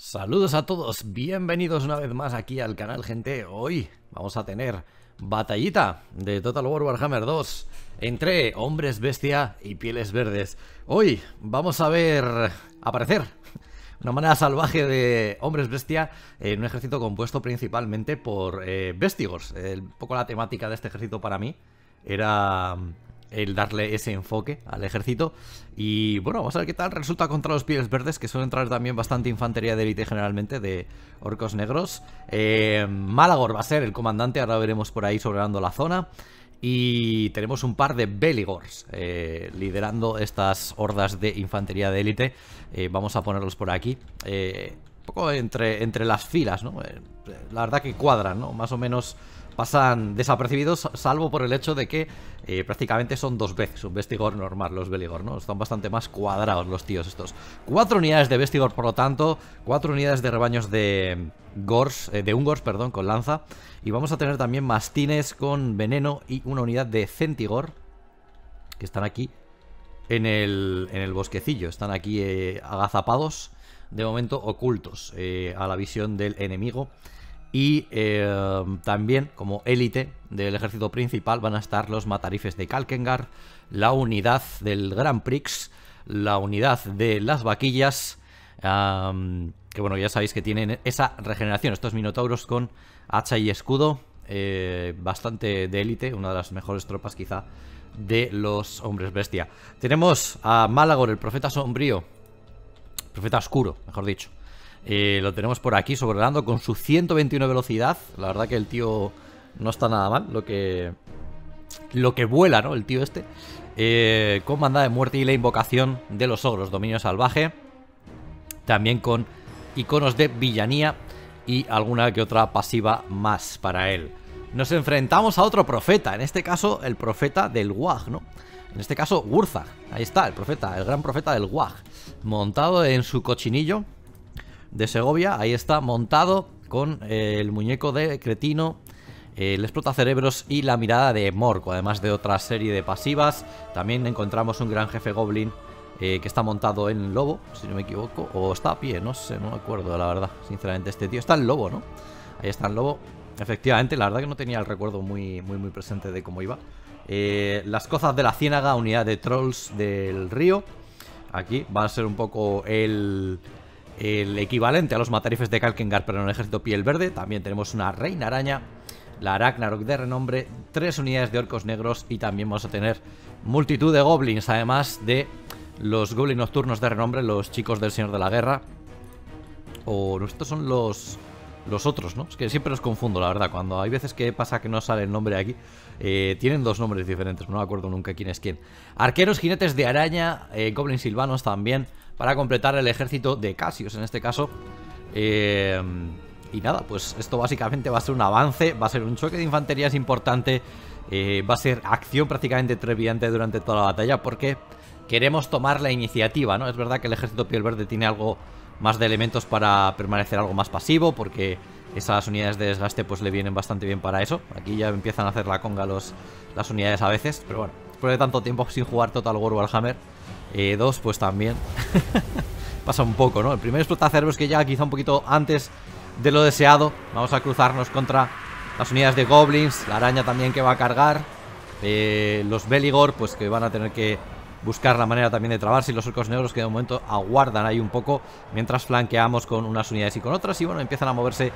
Saludos a todos, bienvenidos una vez más aquí al canal gente Hoy vamos a tener batallita de Total War Warhammer 2 Entre hombres bestia y pieles verdes Hoy vamos a ver aparecer una manera salvaje de hombres bestia en un ejército compuesto principalmente por eh, vestigos Un poco la temática de este ejército para mí era el darle ese enfoque al ejército. Y bueno, vamos a ver qué tal resulta contra los pies verdes, que suelen traer también bastante infantería de élite generalmente, de orcos negros. Eh, Malagor va a ser el comandante, ahora veremos por ahí sobreando la zona. Y tenemos un par de Beligors eh, liderando estas hordas de infantería de élite. Eh, vamos a ponerlos por aquí. un poco entre, entre las filas, ¿no? la verdad que cuadran, ¿no? Más o menos pasan desapercibidos, salvo por el hecho de que eh, prácticamente son dos veces un Vestigor normal, los Beligor, ¿no? Están bastante más cuadrados los tíos estos. Cuatro unidades de Vestigor, por lo tanto, cuatro unidades de rebaños de mm, Gors, eh, de Ungors, perdón, con lanza. Y vamos a tener también mastines con veneno y una unidad de Centigor, que están aquí en el, en el bosquecillo, están aquí eh, agazapados de momento ocultos a la visión del enemigo. Y em, también como élite del ejército principal van a estar los matarifes de Kalkengar, la unidad del Grand Prix, la unidad de las vaquillas, em, que bueno, ya sabéis que tienen esa regeneración, estos minotauros con hacha y escudo, eh, bastante de élite, una de las mejores tropas quizá de los hombres bestia. Tenemos a Malagor, el profeta sombrío, profeta oscuro, mejor dicho eh, lo tenemos por aquí sobrelando con su 121 velocidad. La verdad que el tío no está nada mal. Lo que, lo que vuela, ¿no? El tío este. Eh, con bandada de muerte y la invocación de los ogros, dominio salvaje. También con iconos de villanía y alguna que otra pasiva más para él. Nos enfrentamos a otro profeta, en este caso el profeta del Wag, ¿no? En este caso Wurzag, ahí está, el profeta, el gran profeta del Wag, montado en su cochinillo de Segovia. Ahí está montado con eh, el muñeco de Cretino, eh, el cerebros y la mirada de Morco, además de otra serie de pasivas. También encontramos un gran jefe goblin eh, que está montado en lobo, si no me equivoco, o está a pie, no sé, no me acuerdo, la verdad, sinceramente, este tío está en lobo, ¿no? Ahí está en lobo. Efectivamente, la verdad que no tenía el recuerdo muy, muy, muy presente de cómo iba. las cosas de la ciénaga, unidad de trolls del río. Aquí va a ser un poco el, el equivalente a los matarifes de Kalkengar, pero en el ejército piel verde. También tenemos una reina araña, la Arachnarok de renombre, tres unidades de orcos negros y también vamos a tener multitud de goblins, además de los goblins nocturnos de renombre, los chicos del Señor de la Guerra. O estos son los... Los otros, ¿no? Es que siempre los confundo, la verdad. Cuando hay veces que pasa que no sale el nombre aquí, eh, tienen dos nombres diferentes. No me acuerdo nunca quién es quién. Arqueros, jinetes de araña, eh, goblins silvanos también para completar el ejército de Cassius en este caso. Eh, y nada, pues esto básicamente va a ser un avance, va a ser un choque de infantería, es importante, eh, va a ser acción prácticamente trepidante durante toda la batalla porque queremos tomar la iniciativa, ¿no? Es verdad que el ejército piel verde tiene algo más de elementos para permanecer algo más pasivo porque esas unidades de desgaste pues le vienen bastante bien para eso. Aquí ya empiezan a hacer la conga los, las unidades a veces, pero bueno, después de tanto tiempo sin jugar Total War Warhammer eh, 2 pues también Pasa un poco, ¿no? El primer es que ya quizá un poquito antes de lo deseado. Vamos a cruzarnos contra las unidades de goblins, la araña también que va a cargar. Eh, los Beligor, pues que van a tener que buscar la manera también de trabarse. Y los orcos negros que de momento aguardan ahí un poco mientras flanqueamos con unas unidades y con otras. Y bueno, empiezan a moverse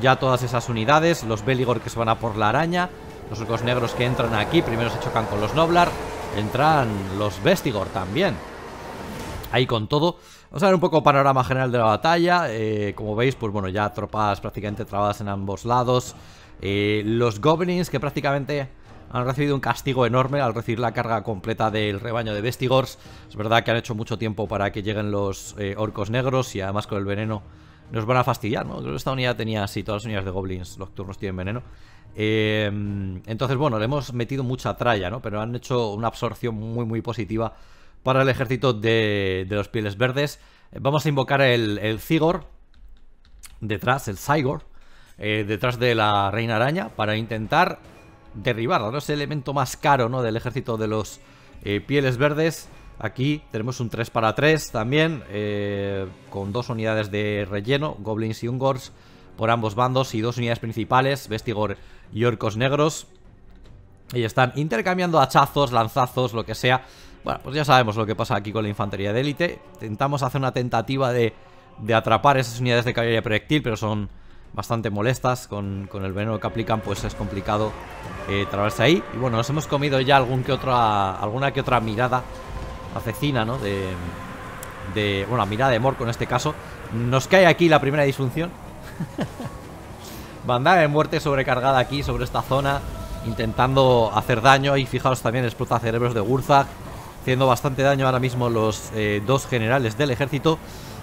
ya todas esas unidades. Los Beligor que se van a por la araña. Los orcos negros que entran aquí, primero se chocan con los Noblar. Entran los Vestigor también ahí con todo. Vamos a ver un poco panorama general de la batalla. Eh, como veis, pues bueno, ya tropas prácticamente trabadas en ambos lados. Eh, los goblins que prácticamente han recibido un castigo enorme al recibir la carga completa del rebaño de Vestigors. Es verdad que han hecho mucho tiempo para que lleguen los eh, orcos negros y además con el veneno nos van a fastidiar, ¿no? esta unidad tenía así, todas las unidades de goblins nocturnos tienen veneno. entonces, bueno, le hemos metido mucha tralla, ¿no? Pero han hecho una absorción muy, muy positiva para el ejército de, los pieles verdes. Eh, vamos a invocar el, Zigor, detrás, el Saigor eh, detrás de la Reina Araña, para intentar derribarla, ¿no? Es el elemento más caro, ¿no? Del ejército de los eh, pieles verdes. Aquí tenemos un 3 para 3 también, con dos unidades de relleno, Goblins y Ungors por ambos bandos y dos unidades principales, Vestigor y Orcos Negros. Y están intercambiando hachazos, lanzazos, lo que sea, bueno, pues ya sabemos lo que pasa aquí con la infantería de élite. Intentamos hacer una tentativa de, de atrapar esas unidades de caballería proyectil, pero son bastante molestas. Con, el veneno que aplican, pues es complicado eh, ahí. Y bueno, nos hemos comido ya algún que otra, alguna que otra mirada asesina, ¿no? De, de bueno, mirada de Morco en este caso. Nos cae aquí la primera disfunción. Bandada de muerte sobrecargada aquí sobre esta zona, intentando hacer daño. Y fijaos también, explota cerebros de Gurzag haciendo bastante daño ahora mismo los eh, dos generales del ejército.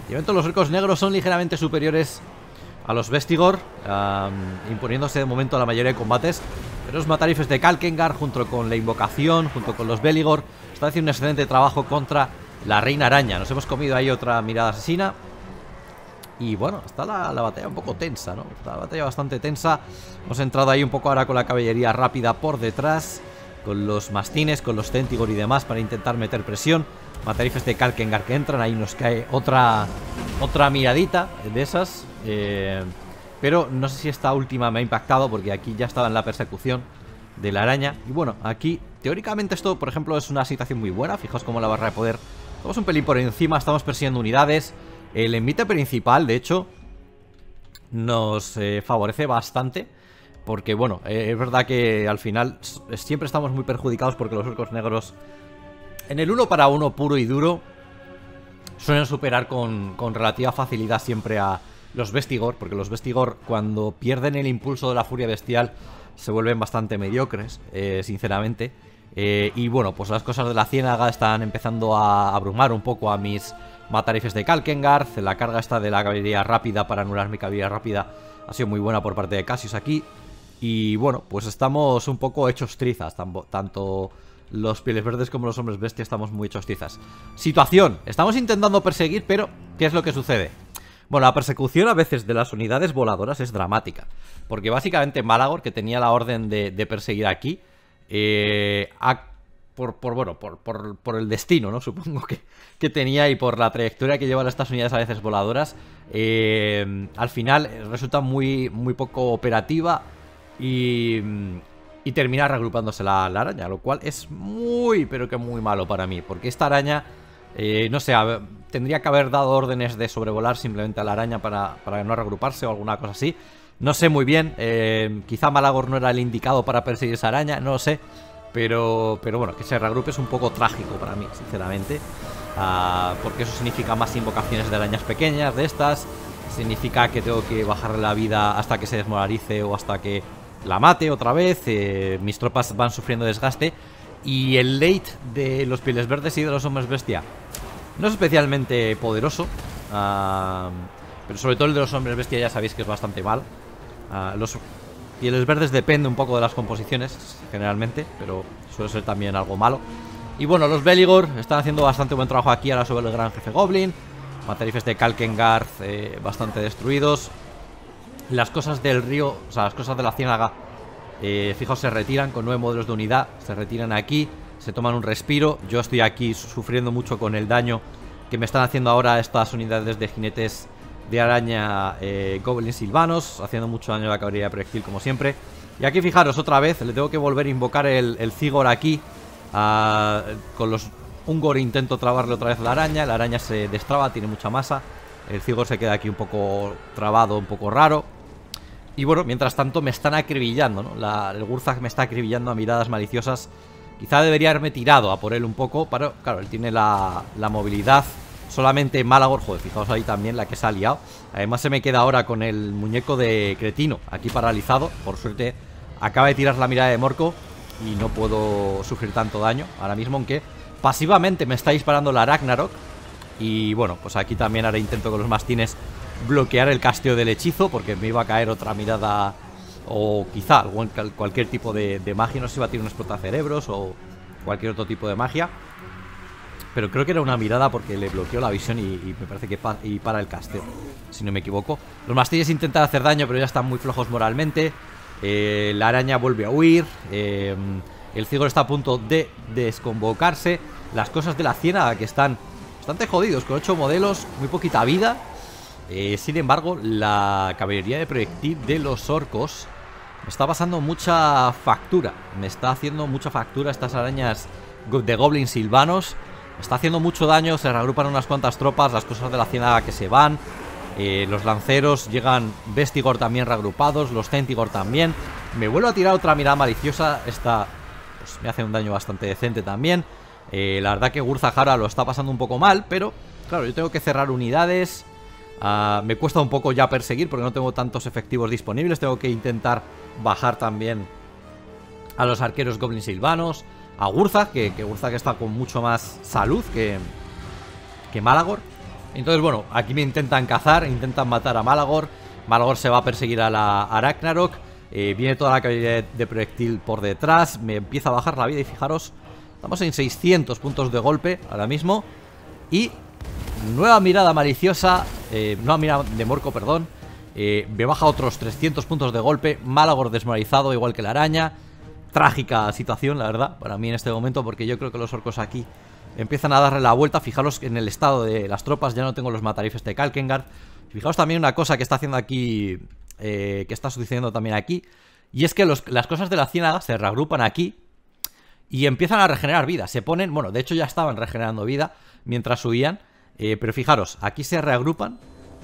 De momento los orcos negros son ligeramente superiores a los Vestigor, imponiéndose de momento a la mayoría de combates. Pero los matarifes de Kalkengar, junto con la invocación, junto con los Beligor, Están haciendo un excelente trabajo contra la Reina Araña. Nos hemos comido ahí otra mirada asesina. Y bueno, está la, la, batalla un poco tensa, ¿no? Está la batalla bastante tensa. Hemos entrado ahí un poco ahora con la caballería rápida por detrás con los mastines, con los Centigor y demás para intentar meter presión. Matarifes de Kalkengar que entran, ahí nos cae otra, otra miradita de esas. Eh, pero no sé si esta última me ha impactado porque aquí ya estaba en la persecución de la araña. Y bueno, aquí teóricamente esto, por ejemplo, es una situación muy buena. Fijaos cómo la barra de poder... Estamos un pelín por encima, estamos persiguiendo unidades. El envite principal, de hecho, nos eh, favorece bastante porque bueno, eh, es verdad que al final siempre estamos muy perjudicados porque los orcos negros en el uno para uno puro y duro suelen superar con, relativa facilidad siempre a los Vestigor, porque los Vestigor cuando pierden el impulso de la furia bestial se vuelven bastante mediocres, eh, sinceramente. Eh, y bueno, pues las cosas de la ciénaga están empezando a abrumar un poco a mis matarifes de Kalkengarth. La carga esta de la caballería rápida para anular mi caballería rápida ha sido muy buena por parte de Cassius aquí. Y bueno, pues estamos un poco hechos trizas, tanto los pieles verdes como los hombres Bestias estamos muy hechos trizas. Situación, estamos intentando perseguir, pero ¿qué es lo que sucede? Bueno, la persecución a veces de las unidades voladoras es dramática, porque básicamente Malagor, que tenía la orden de, perseguir aquí, eh, por, bueno, por, el destino, ¿no? Supongo que, que, tenía y por la trayectoria que llevan estas unidades a veces voladoras, eh, al final resulta muy, muy poco operativa y, y termina reagrupándose la, araña, lo cual es muy, pero que muy malo para mí, porque esta araña, eh, no sé, tendría que haber dado órdenes de sobrevolar simplemente a la araña para, no reagruparse o alguna cosa así. No sé muy bien, eh, quizá Malagor no era el indicado para perseguir esa araña, no lo sé. Pero, pero bueno, que se reagrupe es un poco trágico para mí, sinceramente. Ah, porque eso significa más invocaciones de arañas pequeñas de estas. Significa que tengo que bajarle la vida hasta que se desmoralice o hasta que la mate otra vez, eh, mis tropas van sufriendo desgaste y el late de los pieles verdes y de los hombres bestia no es especialmente poderoso, ah, pero sobre todo el de los hombres bestia ya sabéis que es bastante mal. Ah, los pieles verdes depende un poco de las composiciones generalmente, pero suele ser también algo malo. Y bueno, los Beligor están haciendo bastante buen trabajo aquí ahora sobre el gran jefe Goblin. Materifes de Kalkengarth eh, bastante destruidos. Las cosas del río, o sea, las cosas de la ciénaga, eh, fijaos, se retiran con nueve modelos de unidad, se retiran aquí, se toman un respiro. Yo estoy aquí sufriendo mucho con el daño que me están haciendo ahora estas unidades de jinetes de araña eh, goblins silvanos, haciendo mucho daño a la caballería de proyectil como siempre. Y aquí fijaros otra vez, le tengo que volver a invocar el, el aquí, con los Ungor intento trabarle otra vez la araña, la araña se destraba, tiene mucha masa, el Cigor se queda aquí un poco trabado, un poco raro. Y bueno, mientras tanto me están acribillando, ¿no? el Gurzag me está acribillando a miradas maliciosas. Quizá debería haberme tirado a por él un poco, pero claro, él tiene la, movilidad solamente Malagor. Joder, fijaos ahí también la que se ha liado. Además se me queda ahora con el muñeco de Cretino aquí paralizado. Por suerte acaba de tirar la mirada de Morco y no puedo sufrir tanto daño ahora mismo, aunque pasivamente me está disparando la Ragnarok. Y bueno, pues aquí también haré intento con los mastines bloquear el casteo del hechizo porque me iba a caer otra mirada o quizá cualquier tipo de, magia, no sé si iba a tirar un explotacerebros o cualquier otro tipo de magia. Pero creo que era una mirada porque le bloqueó la visión y, me parece que para el casteo, si no me equivoco. Los mastillos intentan hacer daño, pero ya están muy flojos moralmente. Eh, la araña vuelve a huir. Eh, el ciego está a punto de desconvocarse. Las cosas de la ciénaga que están bastante jodidos, con 8 modelos, muy poquita vida. Eh, sin embargo, la caballería de proyectil de los orcos me está pasando mucha factura. Me está haciendo mucha factura estas arañas de goblins silvanos. Me está haciendo mucho daño, se reagrupan unas cuantas tropas, las cosas de la hacienda que se van. Eh, los lanceros llegan Vestigor también reagrupados, los Centigor también. Me vuelvo a tirar otra mirada maliciosa, esta pues, me hace un daño bastante decente también. Eh, la verdad que Jara lo está pasando un poco mal, pero claro, yo tengo que cerrar unidades... Ah, me cuesta un poco ya perseguir porque no tengo tantos efectivos disponibles. Tengo que intentar bajar también a los arqueros goblins Silvanos, a Gurza, que, que está con mucho más salud que, que Malagor. Entonces, bueno, aquí me intentan cazar, intentan matar a Malagor. Malagor se va a perseguir a la eh, viene toda la caballería de proyectil por detrás. Me empieza a bajar la vida y fijaros, estamos en 600 puntos de golpe ahora mismo. Y Nueva mirada maliciosa, eh, nueva mirada de Morco, perdón. Eh, me baja otros 300 puntos de golpe. Malagor desmoralizado, igual que la araña. Trágica situación, la verdad, para mí en este momento, porque yo creo que los orcos aquí empiezan a darle la vuelta. Fijaros en el estado de las tropas, ya no tengo los matarifes de Kalkengard. Fijaos también una cosa que está haciendo aquí, eh, que está sucediendo también aquí, y es que las cosas de la ciénaga se reagrupan aquí y empiezan a regenerar vida. Se ponen, bueno, de hecho ya estaban regenerando vida mientras huían, eh, pero fijaros, aquí se reagrupan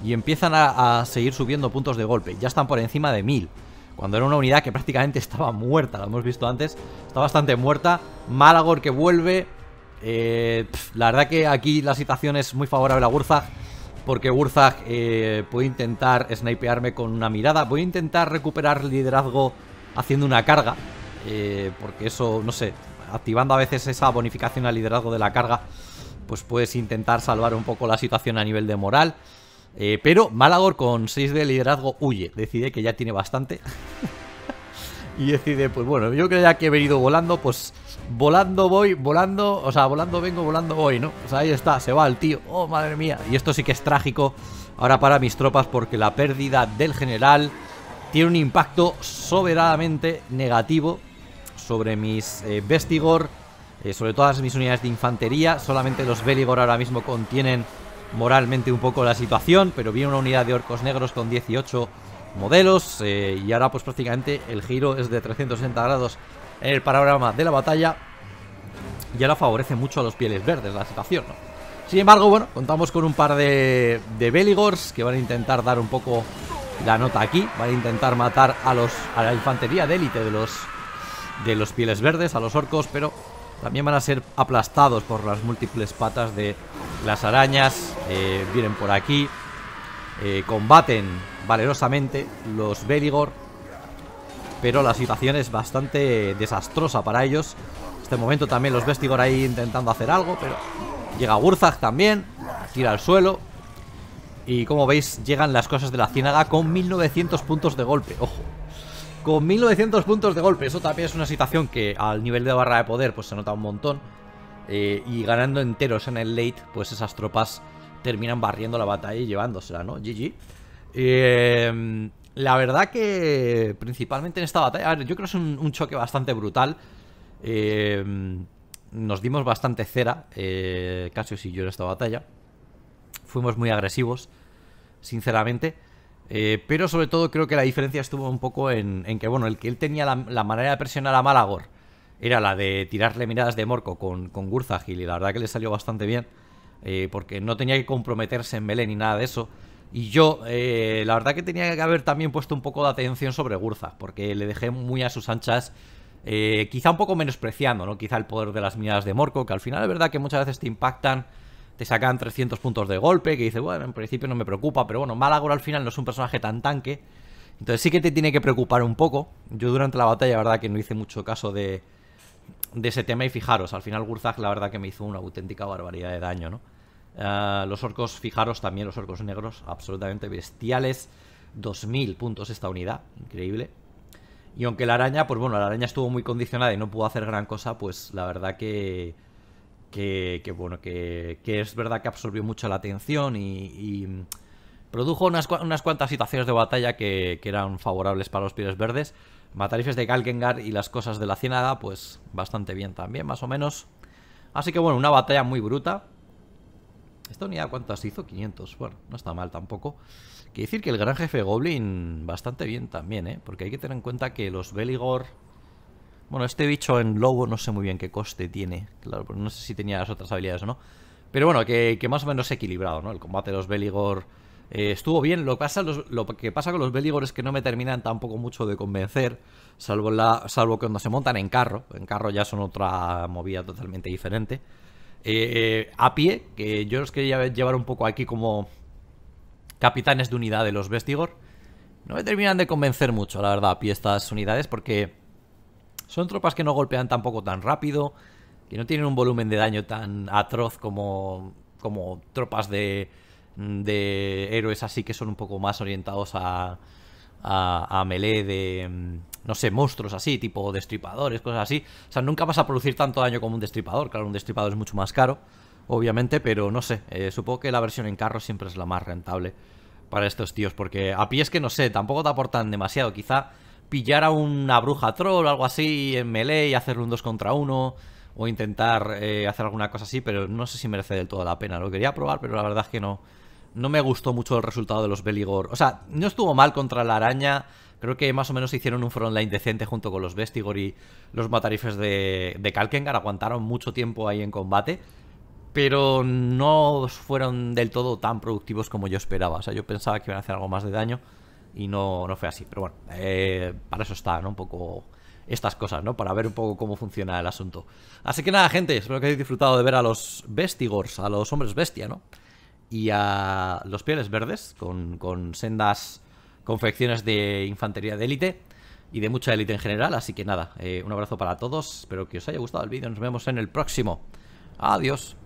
y empiezan a, seguir subiendo puntos de golpe. Ya están por encima de 1000. Cuando era una unidad que prácticamente estaba muerta, Lo hemos visto antes. Está bastante muerta. Malagor que vuelve. Eh, la verdad que aquí la situación es muy favorable a Wurzag. Porque Wurzag eh, puede intentar snipearme con una mirada. Voy a intentar recuperar liderazgo haciendo una carga. porque eso, no sé, activando a veces esa bonificación al liderazgo de la carga pues puedes intentar salvar un poco la situación a nivel de moral. Eh, pero Malagor con 6 de liderazgo huye, decide que ya tiene bastante. y decide, pues bueno, yo creo ya que he venido volando, pues volando voy, volando, o sea, volando vengo, volando voy, ¿no? O sea, ahí está, se va el tío, oh madre mía. Y esto sí que es trágico ahora para mis tropas porque la pérdida del general tiene un impacto soberanamente negativo sobre mis eh, Vestigor eh, sobre todas mis unidades de infantería. Solamente los Beligor ahora mismo contienen moralmente un poco la situación, pero viene una unidad de orcos negros con 18 modelos eh, y ahora pues prácticamente el giro es de 360 grados en el panorama de la batalla y ahora favorece mucho a los pieles verdes la situación, ¿no? Sin embargo, bueno, contamos con un par de, de Beligors que van a intentar dar un poco la nota aquí. Van a intentar matar a los a la infantería de élite de los, de los pieles verdes, a los orcos, pero también van a ser aplastados por las múltiples patas de las arañas. Eh, vienen por aquí. Eh, combaten valerosamente los Beligor. Pero la situación es bastante desastrosa para ellos. En este momento también los Vestigor ahí intentando hacer algo, pero llega Wurzag también, Gira al suelo. Y como veis, llegan las cosas de la ciénaga con 1900 puntos de golpe. Ojo con 1900 puntos de golpe. Eso también es una situación que al nivel de barra de poder pues se nota un montón. Eh, y ganando enteros en el late, pues esas tropas terminan barriendo la batalla y llevándosela, ¿no? GG. Eh, la verdad que principalmente en esta batalla, a ver, yo creo que es un, choque bastante brutal. Eh, nos dimos bastante cera, casi y yo en esta batalla. Fuimos muy agresivos, sinceramente. Eh, pero sobre todo creo que la diferencia estuvo un poco en, que, bueno, el que él tenía la, manera de presionar a Malagor era la de tirarle miradas de Morco con, Gurza Gil y la verdad que le salió bastante bien eh, porque no tenía que comprometerse en melee ni nada de eso. Y yo, eh, la verdad que tenía que haber también puesto un poco de atención sobre Gurza, porque le dejé muy a sus anchas, quizá un poco menospreciando, ¿no? Quizá el poder de las miradas de Morco, que al final es verdad que muchas veces te impactan te sacan 300 puntos de golpe, que dice, bueno, en principio no me preocupa, pero bueno, Malagor al final no es un personaje tan tanque, entonces sí que te tiene que preocupar un poco. Yo durante la batalla, la verdad, que no hice mucho caso de, ese tema y fijaros, al final Gurzag la verdad que me hizo una auténtica barbaridad de daño, ¿no? Eh, los orcos, fijaros también, los orcos negros, absolutamente bestiales. 2000 puntos esta unidad, increíble. Y aunque la araña, pues bueno, la araña estuvo muy condicionada y no pudo hacer gran cosa, pues la verdad que que, bueno, que, es verdad que absorbió mucho la atención y, produjo unas, cuantas situaciones de batalla que, que eran favorables para los pies verdes. Matarifes de Galgengar y las cosas de la ciénaga, pues bastante bien también, más o menos. Así que bueno, una batalla muy bruta. ¿Esta unidad cuántas hizo? 500. Bueno, no está mal tampoco. Quiere decir que el gran jefe Goblin bastante bien también, ¿eh? Porque hay que tener en cuenta que los Beligor bueno, este bicho en lobo no sé muy bien qué coste tiene. Claro, pues no sé si tenía las otras habilidades o no. Pero bueno, que, más o menos equilibrado, ¿no? El combate de los Beligor eh, estuvo bien. Lo que, pasa, lo que pasa con los Beligor es que no me terminan tampoco mucho de convencer. Salvo, la, salvo cuando se montan en carro. En carro ya son otra movida totalmente diferente. Eh, a pie, que yo los quería llevar un poco aquí como capitanes de unidad de los Vestigor. No me terminan de convencer mucho, la verdad, a pie estas unidades porque son tropas que no golpean tampoco tan rápido, que no tienen un volumen de daño tan atroz como, como tropas de, de héroes así que son un poco más orientados a, a, melee de, no sé, monstruos así, tipo destripadores, cosas así. O sea, nunca vas a producir tanto daño como un destripador. Claro, un destripador es mucho más caro, obviamente, pero no sé. Eh, supongo que la versión en carro siempre es la más rentable para estos tíos, porque a pie es que no sé, tampoco te aportan demasiado. Quizá pillar a una bruja troll o algo así en melee y hacerle un 2 contra 1 o intentar eh, hacer alguna cosa así, pero no sé si merece del todo la pena. Lo quería probar, pero la verdad es que no. No me gustó mucho el resultado de los Beligor. O sea, no estuvo mal contra la araña. Creo que más o menos hicieron un frontline decente junto con los Vestigor y los Matarifes de, de Kalkengar. Aguantaron mucho tiempo ahí en combate. Pero no fueron del todo tan productivos como yo esperaba. O sea, yo pensaba que iban a hacer algo más de daño y no, no fue así. Pero bueno, eh, para eso está, ¿no? Un poco estas cosas, ¿no? Para ver un poco cómo funciona el asunto. Así que nada, gente, espero que hayáis disfrutado de ver a los Vestigors, a los hombres bestia, ¿no? Y a los pieles verdes, con, con sendas confecciones de infantería de élite y de mucha élite en general. Así que nada, eh, un abrazo para todos, espero que os haya gustado el vídeo, nos vemos en el próximo. Adiós.